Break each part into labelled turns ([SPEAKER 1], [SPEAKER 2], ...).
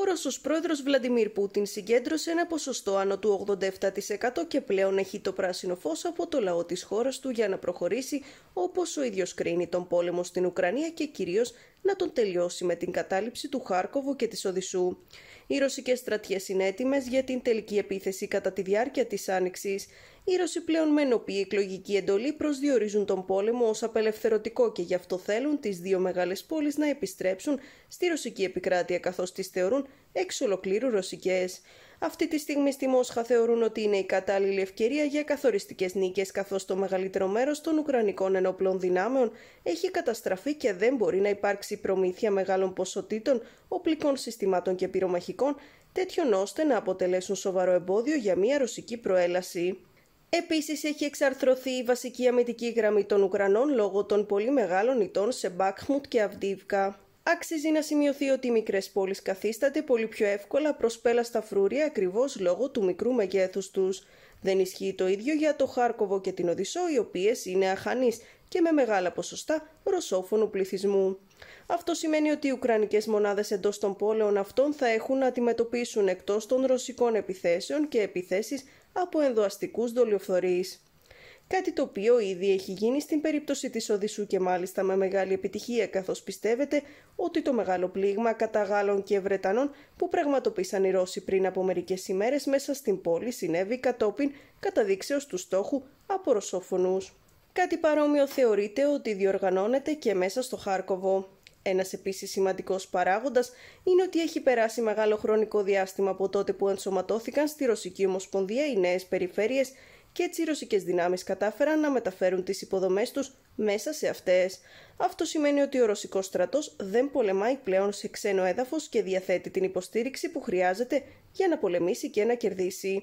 [SPEAKER 1] ο Ρώσος πρόεδρος Βλαντιμίρ Πούτιν συγκέντρωσε ένα ποσοστό άνω του 87% και πλέον έχει το πράσινο φως από το λαό της χώρας του για να προχωρήσει όπως ο ίδιος κρίνει τον πόλεμο στην Ουκρανία και κυρίως να τον τελειώσει με την κατάληψη του Χάρκοβου και της Οδυσσού. Οι ρωσικές στρατιές είναι έτοιμες για την τελική επίθεση κατά τη διάρκεια της Άνοιξης. Οι Ρώσοι πλέον με ενωπή εκλογική εντολή προσδιορίζουν τον πόλεμο ως απελευθερωτικό και γι' αυτό θέλουν τις δύο μεγάλες πόλεις να επιστρέψουν στη ρωσική επικράτεια καθώς τις θεωρούν εξ ολοκλήρου ρωσικές. Αυτή τη στιγμή στη Μόσχα θεωρούν ότι είναι η κατάλληλη ευκαιρία για καθοριστικές νίκες, καθώς το μεγαλύτερο μέρος των Ουκρανικών ενόπλων δυνάμεων έχει καταστραφεί και δεν μπορεί να υπάρξει προμήθεια μεγάλων ποσοτήτων οπλικών συστημάτων και πυρομαχικών, τέτοιον ώστε να αποτελέσουν σοβαρό εμπόδιο για μια ρωσική προέλαση. Επίσης, έχει εξαρθρωθεί η βασική αμυντική γραμμή των Ουκρανών λόγω των πολύ μεγάλων ητών σε Μπάκχμουτ και Αβδίβκα. Άξιζει να σημειωθεί ότι οι μικρές πόλεις καθίστανται πολύ πιο εύκολα προς πέλα στα φρούρια ακριβώς λόγω του μικρού μεγέθους τους. Δεν ισχύει το ίδιο για το Χάρκοβο και την Οδυσσό, οι οποίες είναι αχανείς και με μεγάλα ποσοστά ρωσόφωνου πληθυσμού. Αυτό σημαίνει ότι οι Ουκρανικές μονάδες εντός των πόλεων αυτών θα έχουν να αντιμετωπίσουν εκτός των ρωσικών επιθέσεων και επιθέσεις από ενδοαστικούς δολιοφθορείς. Κάτι το οποίο ήδη έχει γίνει στην περίπτωση της Οδυσσού και μάλιστα με μεγάλη επιτυχία καθώς πιστεύετε ότι το μεγάλο πλήγμα κατά Γάλλων και Βρετανών που πραγματοποίησαν οι Ρώσοι πριν από μερικές ημέρες μέσα στην πόλη συνέβη κατόπιν καταδείξεως του στόχου από ρωσόφωνους. Κάτι παρόμοιο θεωρείται ότι διοργανώνεται και μέσα στο Χάρκοβο. Ένας επίσης σημαντικός παράγοντας είναι ότι έχει περάσει μεγάλο χρονικό διάστημα από τότε που ενσωματώθηκαν στη Ρωσική Ομοσπονδία οι νέες περιφέρειες και έτσι οι ρωσικές δυνάμεις κατάφεραν να μεταφέρουν τις υποδομές τους μέσα σε αυτές. Αυτό σημαίνει ότι ο ρωσικός στρατός δεν πολεμάει πλέον σε ξένο έδαφος και διαθέτει την υποστήριξη που χρειάζεται για να πολεμήσει και να κερδίσει.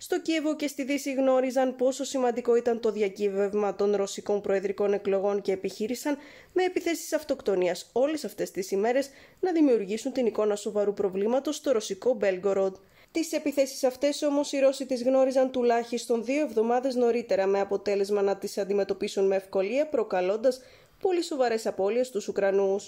[SPEAKER 1] Στο Κίεβο και στη Δύση γνώριζαν πόσο σημαντικό ήταν το διακύβευμα των ρωσικών προεδρικών εκλογών και επιχείρησαν με επιθέσεις αυτοκτονίας όλες αυτές τις ημέρες να δημιουργήσουν την εικόνα σοβαρού προβλήματος στο ρωσικό Μπέλγκοροντ. Τις επιθέσεις αυτές όμως οι Ρώσοι τις γνώριζαν τουλάχιστον δύο εβδομάδες νωρίτερα, με αποτέλεσμα να τις αντιμετωπίσουν με ευκολία, προκαλώντας πολύ σοβαρές απώλειες στους Ουκρανούς.